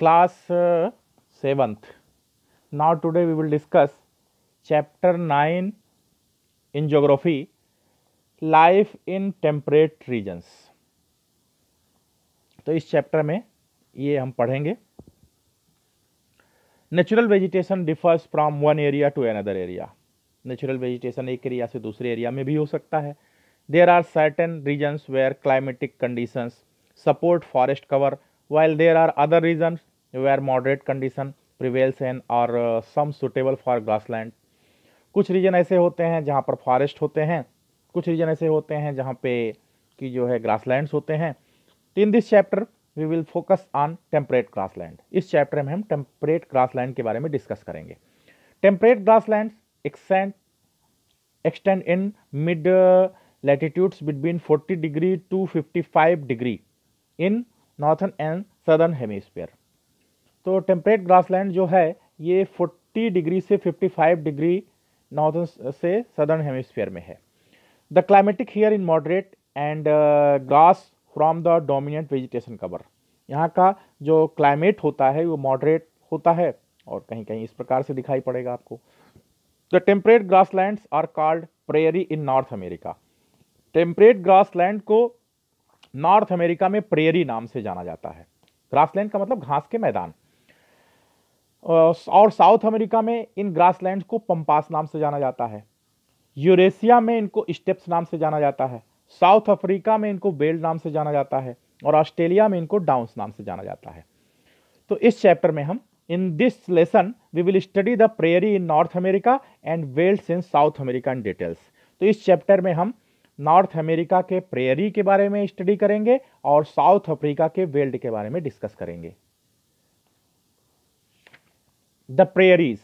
class uh, 7th. Now today we will discuss chapter 9 in geography life in temperate regions. तो इस chapter में ये हम पढ़ेंगे natural vegetation differs from one area to another area natural vegetation एक area से दूसरे area में भी हो सकता है there are certain regions where climatic conditions support forest cover while there are other regions moderate condition prevails and और some suitable for grassland कुछ रीजन ऐसे होते हैं जहाँ पर फॉरेस्ट होते हैं कुछ रीजन ऐसे होते हैं जहाँ पे कि जो है ग्रासलैंड्स होते हैं in this chapter we will focus on temperate grassland इस चैप्टर में हम टेम्परेट ग्रासलैंड के बारे में डिस्कस करेंगे temperate grassland extend extend in mid between forty 40 to fifty 55 degree in northern and southern hemisphere तो टेम्परेट ग्रासलैंड जो है ये 40 डिग्री से 55 डिग्री नॉर्थन से सदर्न हेमिस्फीयर में है the climatic here in moderate and grass from the dominant vegetation cover यहाँ का जो क्लाइमेट होता है वो मॉडरेट होता है और कहीं कहीं इस प्रकार से दिखाई पड़ेगा आपको the temperate land are called prairie in North America temperate land को नॉर्थ अमेरिका में प्रेयरी नाम से जाना जाता है ग्रास लैंड का मतलब घास के मैदान और साउथ अमेरिका में इन ग्रासलैंड को पंपास नाम से जाना जाता है यूरेशिया में इनको स्टेप्स नाम से जाना जाता है साउथ अफ्रीका में इनको बेल्ट नाम से जाना जाता है और ऑस्ट्रेलिया में इनको डाउंस नाम से जाना जाता है तो इस चैप्टर में हम in this lesson we will study the prairie in North America and wells in South America in details तो इस चैप्टर में हम नॉर्थ अमेरिका के प्रेयरी के बारे में स्टडी करेंगे और साउथ अफ्रीका के वेल्ड के बारे में डिस्कस करेंगे the prairies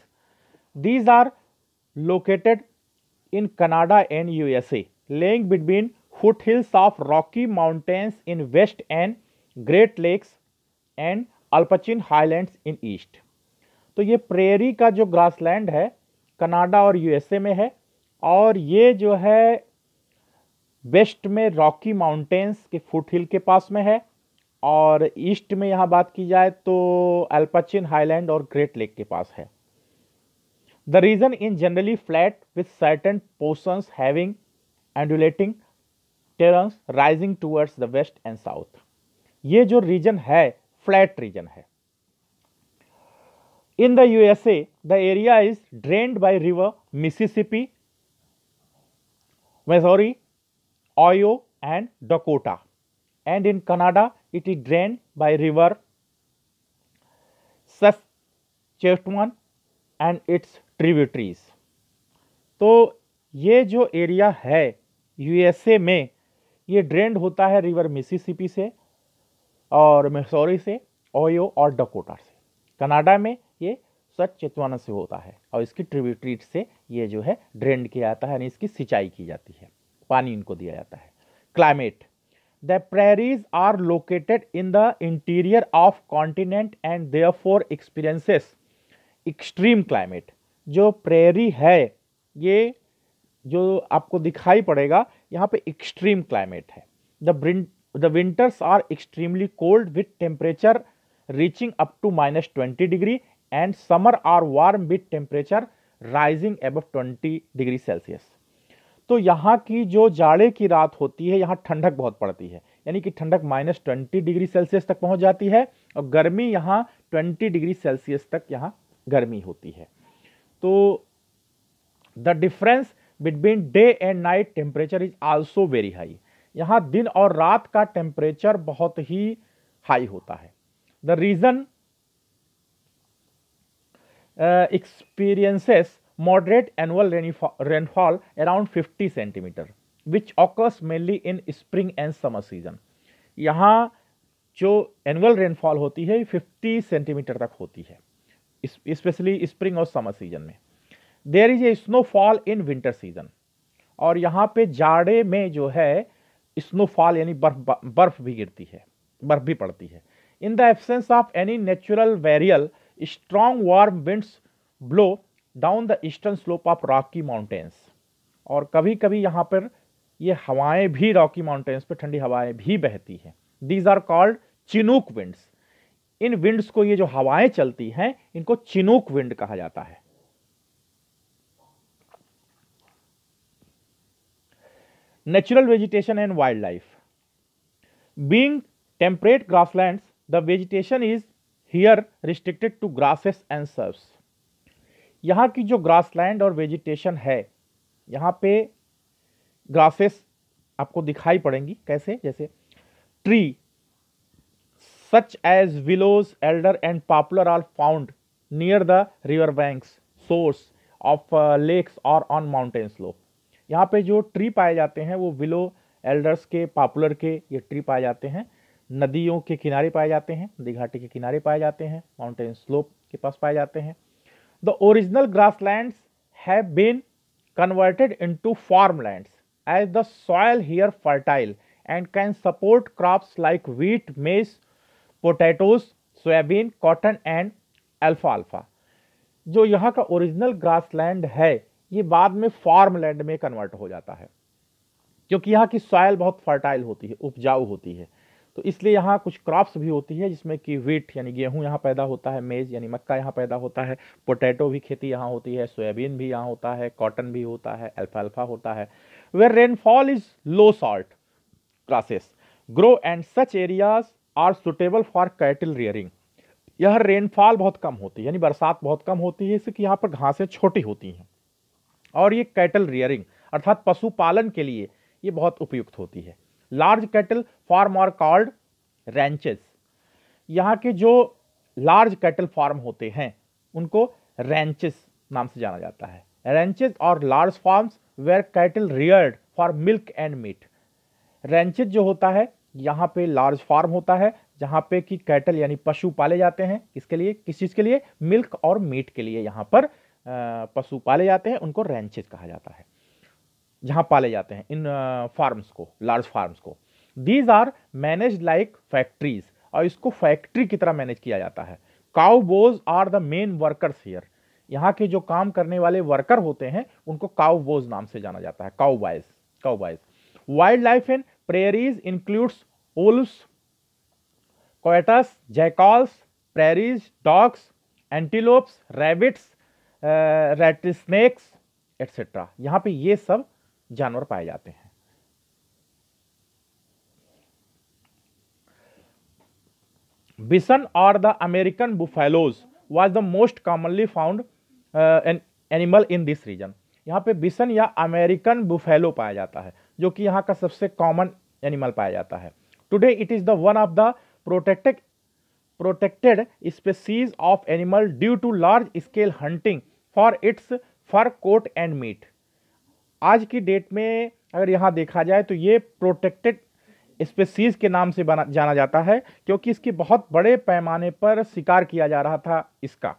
these are located in Canada and U S A lying between foot hills of Rocky Mountains in west and Great Lakes and Appalachian highlands in east तो ये prairie का जो grassland है Canada और U S A में है और ये जो है वेस्ट में रॉकी माउंटेन्स के फुट हिल के पास में है और ईस्ट में यहाँ बात की जाए तो अल्पाचिन हाईलैंड और ग्रेट लेक के पास है the region in generally flat with certain portions having undulating terrains rising towards the west and south ये जो रीजन है फ्लैट रीजन है in the USA the area is drained by river Mississippi Missouri, Ohio and Dakota and in Canada it is drained by river Saskatchewan and its tributaries. तो ये जो area है USA में ये drained होता है river Mississippi से और मिसौरी से ओयो और डकोटा से कनाडा में ये सच चेतवाना से होता है और इसकी ट्रिब्यूटरीट से ये जो है ड्रेंड किया जाता है यानी इसकी सिंचाई की जाती है पानी इनको दिया जाता है climate the prairies are located in the interior of continent and therefore experiences extreme climate जो प्रेरी है ये जो आपको दिखाई पड़ेगा यहाँ पे एक्सट्रीम क्लाइमेट है the the winters are extremely cold with temperature reaching up to minus twenty degree and summer are warm with temperature rising above twenty degree Celsius तो यहाँ की जो जाड़े की रात होती है यहाँ ठंडक बहुत पड़ती है यानी कि ठंडक माइनस ट्वेंटी डिग्री सेल्सियस तक पहुँच जाती है और गर्मी यहाँ ट्वेंटी डिग्री सेल्सियस तक यहाँ गर्मी होती है तो the difference between day and night temperature is also very high यहाँ दिन और रात का टेम्परेचर बहुत ही हाई होता है the region experiences moderate annual rainfall around 50 centimetre which occurs mainly in spring and summer season. यहाँ जो annual rainfall होती है 50 सेंटीमीटर तक होती है स्पेशली स्प्रिंग और समर सीजन में there is a snowfall in winter season और यहाँ पे जाड़े में जो है स्नोफॉल यानी बर्फ बर्फ भी गिरती है बर्फ भी पड़ती है in the absence of any natural barrier strong warm winds blow down the eastern slope of Rocky Mountains और कभी कभी यहाँ पर ये हवाएं भी रॉकी माउंटेन्स पर ठंडी हवाएं भी बहती हैं these are called chinook winds इन विंड्स को ये जो हवाएं चलती हैं इनको चिनूक विंड कहा जाता है natural vegetation and wild life being temperate grassland the vegetation is here restricted to grasses and serves यहाँ की जो ग्रासलैंड और वेजिटेशन है यहाँ पे ग्रासेस आपको दिखाई पड़ेंगी कैसे जैसे tree such as willows alder and poplar are found near the river banks source of lakes और ऑन माउंटेन स्लोप यहाँ पे जो ट्री पाए जाते हैं वो विलो एल्डर्स के पॉपुलर के ये ट्री पाए जाते हैं नदियों के किनारे पाए जाते हैं नदी घाटी के किनारे पाए जाते हैं माउंटेन स्लोप के पास पाए जाते हैं the original grasslands have been converted into farmlands as the soil here fertile and can support crops like wheat, maize, potatoes, soybean cotton and अल्फाल्फा जो यहाँ का ओरिजिनल ग्रासलैंड है ये बाद में फार्मलैंड में कन्वर्ट हो जाता है क्योंकि यहाँ की सॉयल बहुत फर्टाइल होती है उपजाऊ होती है तो इसलिए यहाँ कुछ क्रॉप्स भी होती है जिसमें कि वीट यानी गेहूँ यहाँ पैदा होता है मेज यानी मक्का यहाँ पैदा होता है पोटैटो भी खेती यहाँ होती है सोयाबीन भी यहाँ होता है कॉटन भी होता है अल्फा होता है where rainfall is low short grasses grow and such areas are suitable for cattle rearing यह रेनफॉल बहुत कम होती है यानी बरसात बहुत कम होती है इससे कि यहाँ पर घासें छोटी होती हैं और ये कैटल रियरिंग अर्थात पशुपालन के लिए ये बहुत उपयुक्त होती है large cattle farm are called ranches यहाँ के जो लार्ज कैटल फार्म होते हैं उनको रेंचेस नाम से जाना जाता है रेंचेज और large farms where cattle reared for milk and meat ranches जो होता है यहाँ पे लार्ज फार्म होता है जहाँ पे कि कैटल यानी पशु पाले जाते हैं इसके लिए किस चीज़ के लिए मिल्क और मीट के लिए यहाँ पर पशु पाले जाते हैं उनको रेंचेज कहा जाता है जहाँ पाले जाते हैं इन फार्म्स को लार्ज फार्म्स को these are manage like factories और इसको फैक्ट्री की तरह मैनेज किया जाता है cowboys are the main workers here यहाँ के जो काम करने वाले वर्कर होते हैं उनको काउ बोज नाम से जाना जाता है cowboys cowboys wild life in prairies includes owls coyotes jackals prairies dogs antelopes rabbits rattlesnakes etcetera यहाँ पे ये सब जानवर पाए जाते हैं बिसन और the American buffaloes was the most commonly found animal in this region यहाँ पे बिसन या अमेरिकन बुफेलो पाया जाता है जो कि यहाँ का सबसे कॉमन एनिमल पाया जाता है today it is the one of the protected protected species of animal due to large scale hunting for its fur coat and meat आज की डेट में अगर यहाँ देखा जाए तो ये प्रोटेक्टेड स्पेसीज़ के नाम से बना जाना जाता है क्योंकि इसकी बहुत बड़े पैमाने पर शिकार किया जा रहा था इसका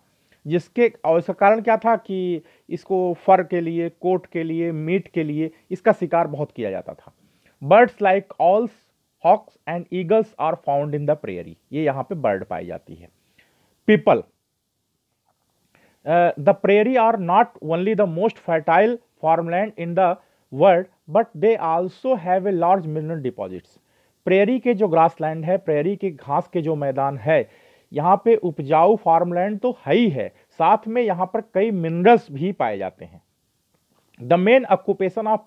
जिसके और इसका कारण क्या था कि इसको फर के लिए कोट के लिए मीट के लिए इसका शिकार बहुत किया जाता था birds like owls hawks and eagles are found in the prairie ये यहाँ पे बर्ड पाई जाती है people the prairie are not only the most fertile farmland in the world but they also have a large mineral deposits prairie के जो grassland है prairie के घास के जो मैदान है यहाँ पे उपजाऊ फार्मलैंड तो है ही है साथ में यहाँ पर कई मिनरल्स भी पाए जाते हैं the main occupation of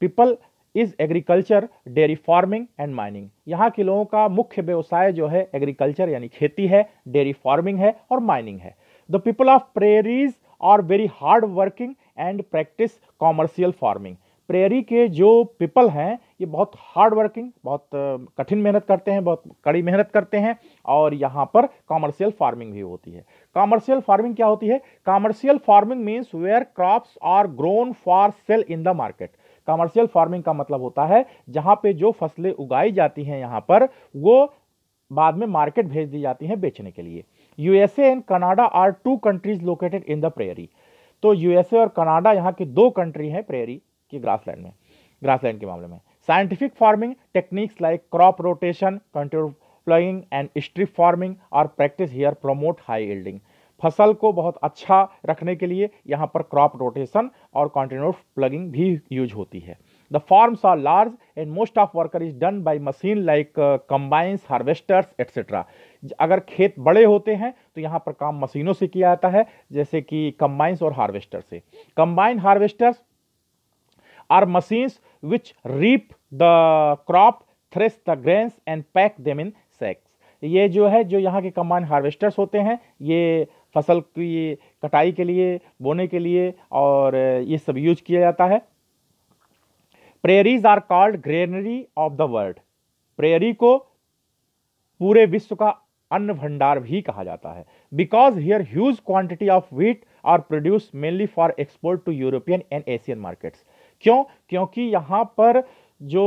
people is agriculture dairy farming and mining यहाँ के लोगों का मुख्य व्यवसाय जो है एग्रीकल्चर यानी खेती है डेयरी फार्मिंग है और माइनिंग है the people of prairies are very hard working and practice commercial farming prairie के जो पीपल हैं ये बहुत हार्ड वर्किंग बहुत uh, कठिन मेहनत करते हैं बहुत कड़ी मेहनत करते हैं और यहाँ पर कॉमर्शियल फार्मिंग भी होती है कॉमर्शियल फार्मिंग क्या होती है commercial farming means where crops are grown for sale in the market commercial farming का मतलब होता है जहाँ पे जो फसलें उगाई जाती हैं यहाँ पर वो बाद में मार्केट भेज दी जाती हैं बेचने के लिए USA and Canada are two countries located in the prairie तो यूएसए और कनाडा यहाँ की दो कंट्री हैं प्रेरी के ग्रासलैंड में ग्रासलैंड के मामले में scientific farming techniques like crop rotation control ploughing and strip farming are practice here promote high yielding फसल को बहुत अच्छा रखने के लिए यहाँ पर क्रॉप रोटेशन और कॉन्टिन्यूस प्लगिंग भी यूज होती है The farms are large and most of work is done by machine like uh, combines, harvesters, etc. अगर खेत बड़े होते हैं तो यहाँ पर काम मशीनों से किया जाता है जैसे कि कंबाइंस और हार्वेस्टर से combine harvesters are machines which reap the crop thresh the grains and pack them in sacks ये जो है जो यहाँ के कमान हार्वेस्टर्स होते हैं ये फसल की कटाई के लिए बोने के लिए और ये सब यूज किया जाता है prairies are called granary of the world prairie को पूरे विश्व का अन्न भंडार भी कहा जाता है because here huge quantity of wheat are produce mainly for export to European and Asian markets क्यों क्योंकि यहाँ पर जो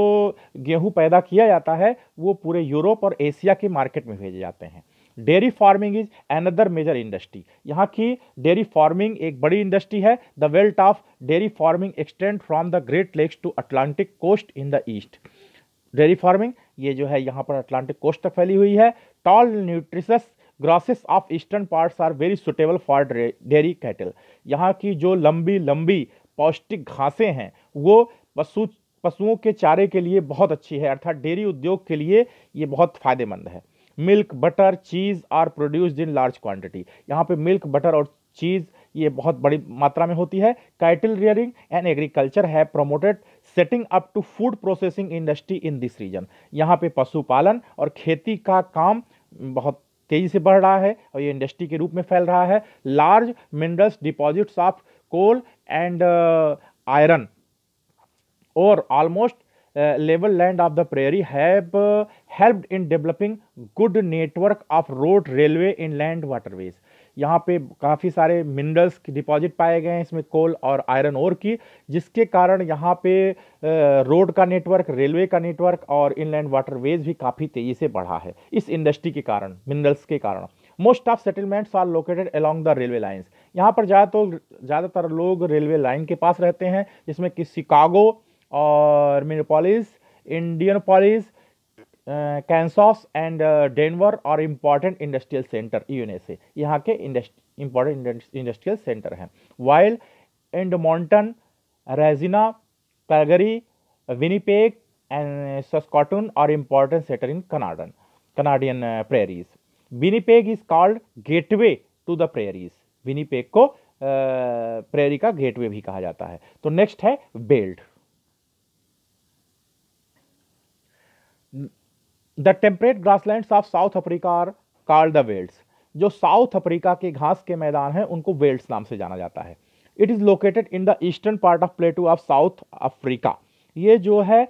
गेहूं पैदा किया जाता है वो पूरे यूरोप और एशिया के मार्केट में भेजे जाते हैं dairy farming is another major industry यहाँ की डेयरी फार्मिंग एक बड़ी इंडस्ट्री है the belt of dairy farming extend from the Great Lakes to Atlantic coast in the east dairy farming ये जो है यहाँ पर अटलांटिक कोस्ट तक फैली हुई है tall nutritious grasses of eastern parts are very suitable for dairy cattle यहाँ की जो लंबी लंबी पौष्टिक घासें हैं वो पशु पशुओं के चारे के लिए बहुत अच्छी है अर्थात डेयरी उद्योग के लिए ये बहुत फ़ायदेमंद है milk butter cheese are produced in large quantity यहाँ पे मिल्क बटर और चीज़ ये बहुत बड़ी मात्रा में होती है कैटल रियरिंग एंड एग्रीकल्चर है promoted setting up to food processing industry in this region यहाँ पे पशुपालन और खेती का काम बहुत तेज़ी से बढ़ रहा है और ये इंडस्ट्री के रूप में फैल रहा है large minerals deposits of coal and iron ore almost land of the prairie have help in developing good network of road railway inland waterways यहाँ पे काफ़ी सारे मिनरल्स की डिपॉजिट पाए गए हैं इसमें कोल और आयरन ओर की जिसके कारण यहाँ पे रोड uh, का नेटवर्क रेलवे का नेटवर्क और इनलैंड वाटरवेज भी काफ़ी तेज़ी से बढ़ा है इस इंडस्ट्री के कारण मिनरल्स के कारण most of settlements are located along the railway lines यहाँ पर ज़्यादा तो ज़्यादातर लोग रेलवे लाइन के पास रहते हैं जिसमें कि शिकागो और Indianapolis Kansas and Denver are important industrial centre U A यहाँ के इम्पॉर्टेंट इंडस्ट्रियल सेंटर हैं while Edmonton Regina Calgary Winnipeg and Saskatoon are important centre in Canadian Canadian prairies Winnipeg is called gateway to the prairies Winnipeg को prairie uh, का gateway भी कहा जाता है तो नेक्स्ट है belt the temperate grasslands of South Africa are called the velds जो South Africa के घास के मैदान हैं उनको वेल्ड्स नाम से जाना जाता है it is located in the eastern part of plateau of South Africa ये जो है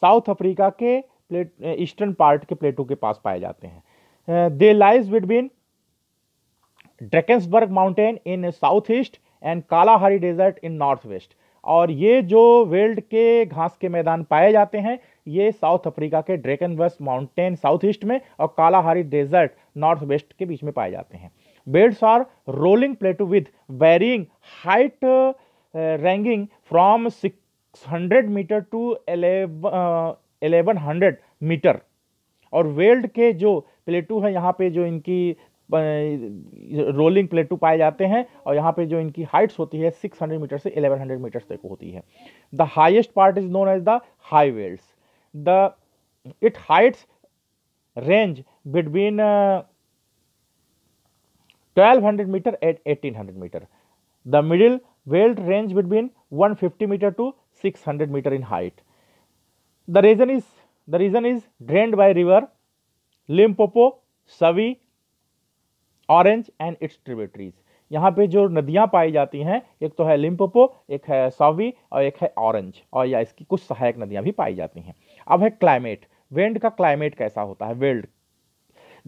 साउथ अफ्रीका के प्लेट ईस्टर्न पार्ट के प्लेटू के पास पाए जाते हैं they lies between Drakensberg mountain in south east and Kalahari desert in north west और ये जो वेल्ड के घास के मैदान पाए जाते हैं ये साउथ अफ्रीका के Drakensberg mountain south east में और कालाहारी डेजर्ट नॉर्थ वेस्ट के बीच में पाए जाते हैं velds are rolling plateau with varying height ranging from hundred metre to eleven hundred metre और वेल्ड के जो प्लेटू है यहाँ पे जो इनकी रोलिंग प्लेटू पाए जाते हैं और यहाँ पे जो इनकी हाइट्स होती है सिक्स हंड्रेड मीटर से एलेवन हंड्रेड मीटर तक होती है the highest part is known as the high velds the it heights range between uh, 1200 meter and 1800 meter the middle whale range between 150 meter to 600 meter in height the reason is the reason is drained by river limpopo savi orange and its tributaries यहाँ पे जो नदियाँ पाई जाती हैं एक तो है Limpopo एक है सावी और एक है ऑरेंज और या इसकी कुछ सहायक नदियाँ भी पाई जाती हैं अब है क्लाइमेट वेंड का क्लाइमेट कैसा होता है veld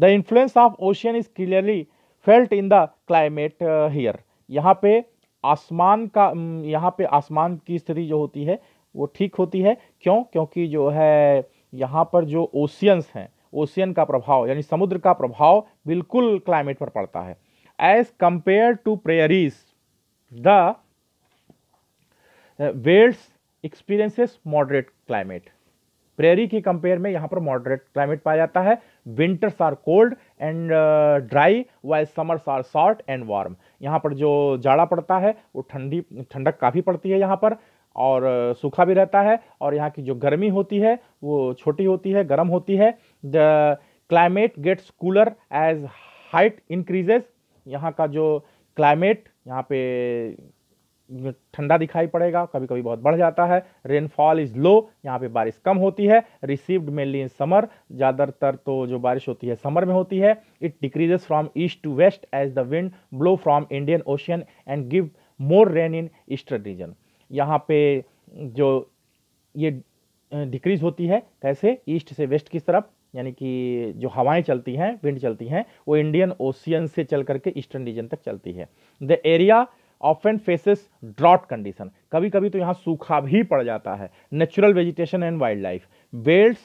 the influence of ocean is clearly felt in the climate here यहाँ पे आसमान का यहाँ पे आसमान की स्थिति जो होती है वो ठीक होती है क्यों क्योंकि जो है यहाँ पर जो ओशियंस हैं ओशियन का प्रभाव यानी समुद्र का प्रभाव बिल्कुल क्लाइमेट पर पड़ता है as compare to prairies the velds experiences moderate climate prairie के कंपेयर में यहाँ पर मॉडरेट क्लाइमेट पाया जाता है winters are cold and dry while summers are short and warm यहाँ पर जो जाड़ा पड़ता है वो ठंडी ठंडक काफ़ी पड़ती है यहाँ पर और uh, सूखा भी रहता है और यहाँ की जो गर्मी होती है वो छोटी होती है गर्म होती है the climate gets cooler as height increases यहाँ का जो क्लाइमेट यहाँ पे ठंडा दिखाई पड़ेगा कभी कभी बहुत बढ़ जाता है रेनफॉल इज़ लो यहाँ पे बारिश कम होती है रिसीव्ड मेनली इन समर ज़्यादातर तो जो बारिश होती है समर में होती है it decreases from east to west as the wind blow from Indian Ocean and give more rain in eastern region यहाँ पे जो ये डिक्रीज होती है कैसे ईस्ट से वेस्ट की तरफ यानी कि जो हवाएं चलती हैं विंड चलती हैं वो इंडियन ओशियन से चल करके ईस्टर्न रीजन तक चलती है the area of and faces drought condition कभी कभी तो यहाँ सूखा भी पड़ जाता है natural vegetation and wild life velds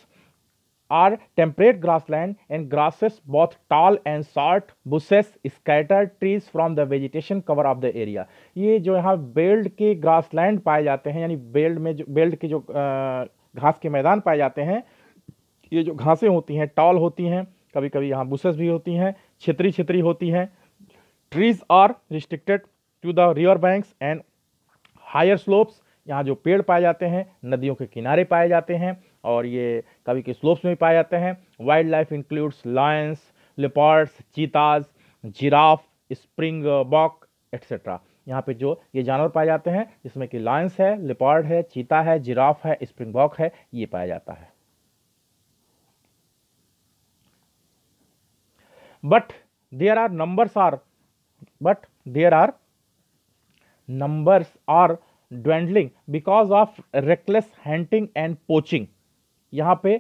are temperate land and grasses बहुत tall and short bushes scatter trees from the vegetation cover of the area ये जो यहाँ बेल्ड के ग्रास लैंड पाए जाते हैं यानी बेल्ड में जो बेल्ड के जो घास के मैदान पाए जाते हैं ये जो घासें होती हैं टॉल होती हैं कभी कभी यहाँ बुसेस भी होती हैं छतरी छतरी होती हैं trees are restricted to the river banks and higher slopes यहाँ जो पेड़ पाए जाते हैं नदियों के किनारे पाए जाते हैं और ये कभी के स्लोप्स में भी पाए जाते हैं wild life includes lions leopards cheetahs giraffe springbok etcetera यहाँ पे जो ये जानवर पाए जाते हैं जिसमें कि लायंस है लिपार्ड है चीता है जिराफ है स्प्रिंग बॉक है ये पाया जाता है but there are numbers are but there are numbers are dwindling because of reckless hunting and poaching यहाँ पे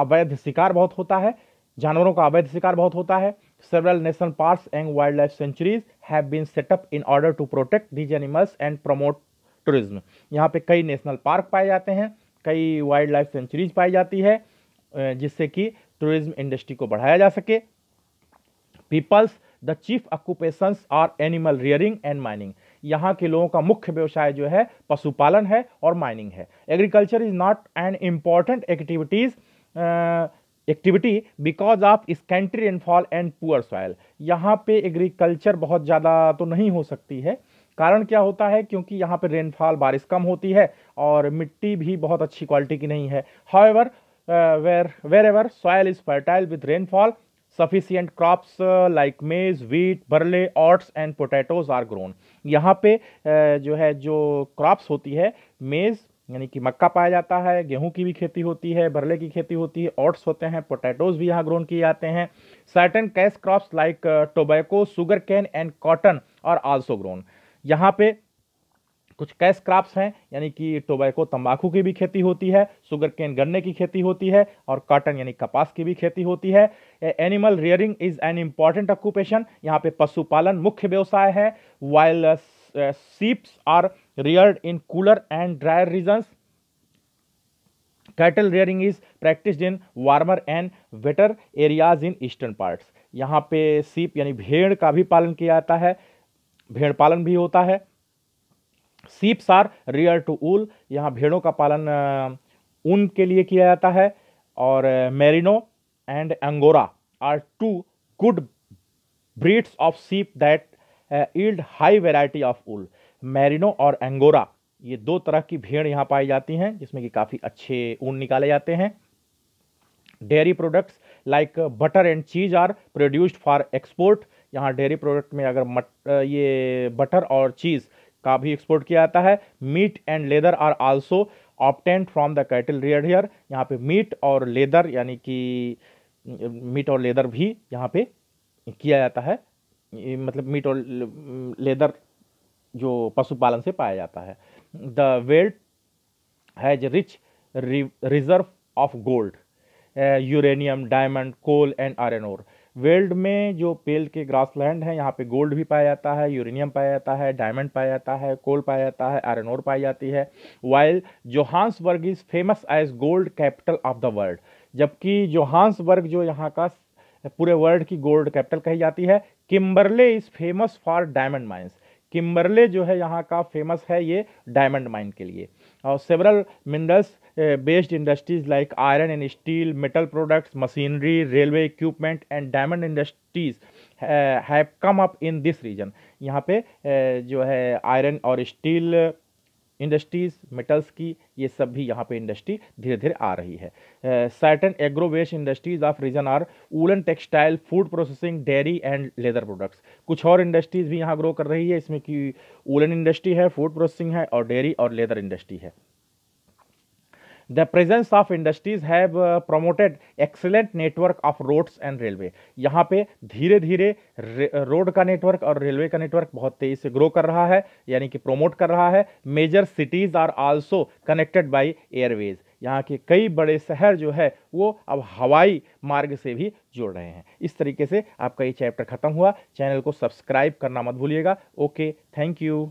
अवैध शिकार बहुत होता है जानवरों का अवैध शिकार बहुत होता है several national park and wild life sanctuaries have been set up in order to protect these animals and promote tourism यहाँ पे कई नेशनल पार्क पाए जाते हैं कई वाइल्ड लाइफ सेंचुरीज पाई जाती है जिससे कि टूरिज्म इंडस्ट्री को बढ़ाया जा सके peoples the chief occupation are animal rearing and mining यहाँ के लोगों का मुख्य व्यवसाय जो है पशुपालन है और माइनिंग है agriculture is not an important activities activity because of scanty rainfall and poor soil यहाँ पे एग्रीकल्चर बहुत ज़्यादा तो नहीं हो सकती है कारण क्या होता है क्योंकि यहाँ पे रेनफॉल बारिश कम होती है और मिट्टी भी बहुत अच्छी क्वालिटी की नहीं है however where wherever soil is fertile with rainfall sufficient crops like maize wheat barley oats and potatoes are grown यहाँ पे uh, जो है जो क्रॉप्स होती है मेज़ यानी कि मक्का पाया जाता है गेहूं की भी खेती होती है बरले की खेती होती है ऑट्स होते हैं पोटैटोज भी यहाँ ग्रोन किए जाते हैं certain cash crops like tobacco sugar cane and cotton are also grown यहाँ पे कुछ कैश क्रॉप्स हैं यानी कि टोबैको तंबाकू की भी खेती होती है शुगर केन गन्ने की खेती होती है और कॉटन यानी कपास की भी खेती होती है animal rearing is an important occupation यहाँ पे पशुपालन मुख्य व्यवसाय है wild sheeps are reared in cooler and drier regions cattle rearing is practice in warmer and wetter areas in eastern parts यहाँ पे सीप यानी भेड़ का भी पालन किया जाता है भेड़ पालन भी होता है sheeps are rear to wool यहाँ भेड़ों का पालन ऊन के लिए किया जाता है और Merino and Angora are two good breeds of sheep that yield high variety of wool Merino और एंगोरा ये दो तरह की भेड़ यहाँ पाई जाती हैं जिसमें कि काफ़ी अच्छे ऊन निकाले जाते हैं dairy products like butter and cheese are produced for export यहाँ डेयरी प्रोडक्ट में अगर मट ये बटर और चीज़ का भी एक्सपोर्ट किया जाता है meat and leather are also obtained from the cattle rear here यहाँ पे मीट और लेदर यानी कि मीट और लेदर भी यहाँ पे किया जाता है मतलब मीट और लेदर जो पशुपालन से पाया जाता है the veld has rich reserve of gold uranium diamond coal and iron ore veld में जो पेल के ग्रास लैंड है यहाँ पे गोल्ड भी पाया जाता है यूरेनियम पाया जाता है डायमंड पाया जाता है कोल पाया जाता है आयरन ओर पाई जाती है while Johannesburg is famous as gold capital of the world जबकि जोहान्सबर्ग जो यहाँ का पूरे वर्ल्ड की गोल्ड कैपिटल कही जाती है Kimberley is famous for diamond mines Kimberley जो है यहाँ का फेमस है ये डायमंड माइन के लिए और several minerals based industries like iron and steel metal products machinery railway equipment and diamond industries have come up in this region यहाँ पे uh, जो है आयरन और स्टील इंडस्ट्रीज मेटल्स की ये सब भी यहाँ पे इंडस्ट्री धीरे धीरे आ रही है certain agro based industries of region are woollen textile food processing dairy and leather products कुछ और इंडस्ट्रीज भी यहाँ ग्रो कर रही है इसमें कि वूलन इंडस्ट्री है फूड प्रोसेसिंग है और डेयरी और लेदर इंडस्ट्री है The presence of industries have promoted uh, promoted excellent network of roads and railway. यहाँ पे धीरे धीरे रोड uh, का नेटवर्क और रेलवे का नेटवर्क बहुत तेजी से ग्रो कर रहा है यानी कि प्रोमोट कर रहा है major cities are also connected by airways यहाँ के कई बड़े शहर जो है वो अब हवाई मार्ग से भी जुड़ रहे हैं इस तरीके से आपका ये चैप्टर ख़त्म हुआ चैनल को सब्सक्राइब करना मत भूलिएगा ओके थैंक यू